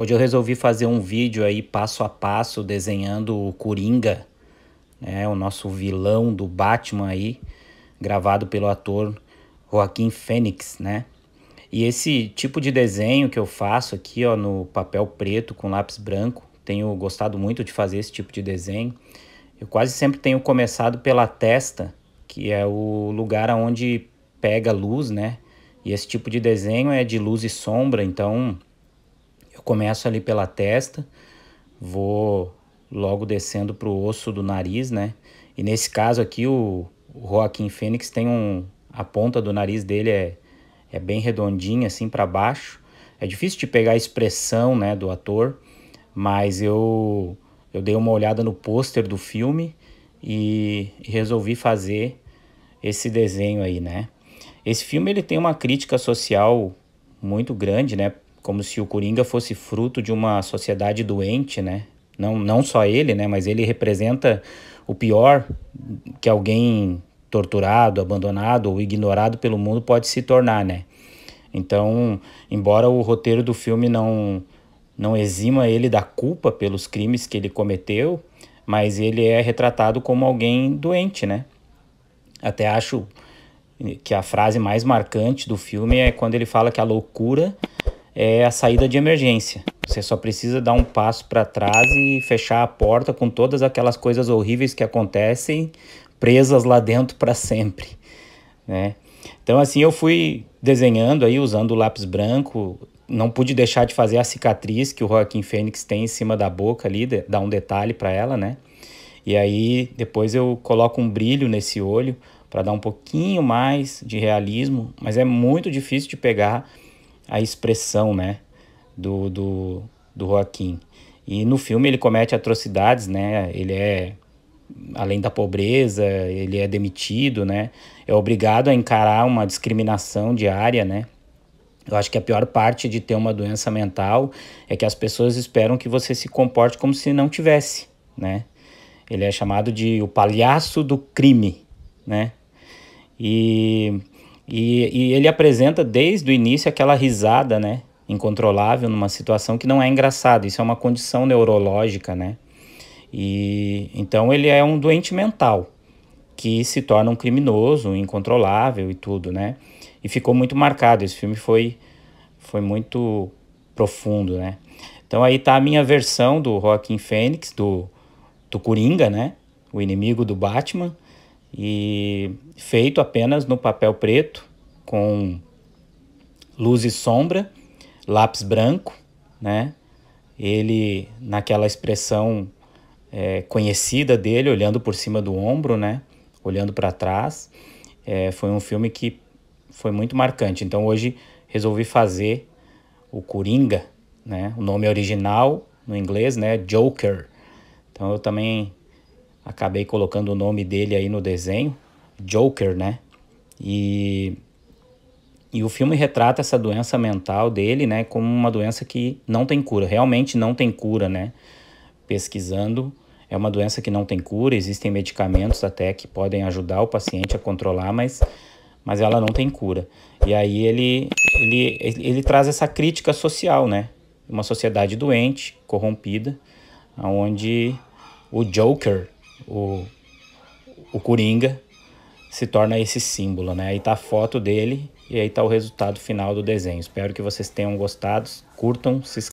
Hoje eu resolvi fazer um vídeo aí passo a passo desenhando o Coringa, né, o nosso vilão do Batman aí, gravado pelo ator Joaquim Fênix, né? E esse tipo de desenho que eu faço aqui, ó, no papel preto com lápis branco, tenho gostado muito de fazer esse tipo de desenho. Eu quase sempre tenho começado pela testa, que é o lugar onde pega luz, né? E esse tipo de desenho é de luz e sombra, então eu começo ali pela testa, vou logo descendo para o osso do nariz, né? E nesse caso aqui, o, Joaquim Fênix tem um. A ponta do nariz dele é, é bem redondinha, assim para baixo. É difícil de pegar a expressão né, do ator, mas eu, eu dei uma olhada no pôster do filme e, e resolvi fazer esse desenho aí, né? Esse filme ele tem uma crítica social muito grande, né? como se o Coringa fosse fruto de uma sociedade doente, né? Não, não só ele, né? Mas ele representa o pior que alguém torturado, abandonado ou ignorado pelo mundo pode se tornar, né? Então, embora o roteiro do filme não não exima ele da culpa pelos crimes que ele cometeu, mas ele é retratado como alguém doente, né? Até acho que a frase mais marcante do filme é quando ele fala que a loucura é a saída de emergência. Você só precisa dar um passo para trás e fechar a porta com todas aquelas coisas horríveis que acontecem presas lá dentro para sempre, né? Então assim eu fui desenhando aí usando o lápis branco, não pude deixar de fazer a cicatriz que o Joaquim Fênix tem em cima da boca ali, de, dar um detalhe para ela, né? E aí depois eu coloco um brilho nesse olho para dar um pouquinho mais de realismo, mas é muito difícil de pegar a expressão, né, do, do, do Joaquim. E no filme ele comete atrocidades, né, ele é, além da pobreza, ele é demitido, né, é obrigado a encarar uma discriminação diária, né, eu acho que a pior parte de ter uma doença mental é que as pessoas esperam que você se comporte como se não tivesse, né? Ele é chamado de o palhaço do crime, né? E e, e ele apresenta desde o início aquela risada, né? Incontrolável numa situação que não é engraçada. Isso é uma condição neurológica, né? E então ele é um doente mental que se torna um criminoso, incontrolável e tudo, né? E ficou muito marcado. Esse filme foi foi muito profundo, né? Então aí tá a minha versão do Joaquim Fênix, do, do Coringa, né? O inimigo do Batman e feito apenas no papel preto com luz e sombra, lápis branco, né? Ele naquela expressão é, conhecida dele, olhando por cima do ombro, né? Olhando para trás, é, foi um filme que foi muito marcante. Então hoje resolvi fazer o Coringa, né? O nome original no inglês, né? Joker. Então eu também acabei colocando o nome dele aí no desenho, Joker, né? E, e o filme retrata essa doença mental dele, né, como uma doença que não tem cura, realmente não tem cura, né? Pesquisando, é uma doença que não tem cura, existem medicamentos até que podem ajudar o paciente a controlar, mas, mas ela não tem cura. E aí ele, ele, ele traz essa crítica social, né? Uma sociedade doente, corrompida, onde o Joker o, o Coringa se torna esse símbolo, né? Aí tá a foto dele e aí tá o resultado final do desenho. Espero que vocês tenham gostado, curtam, se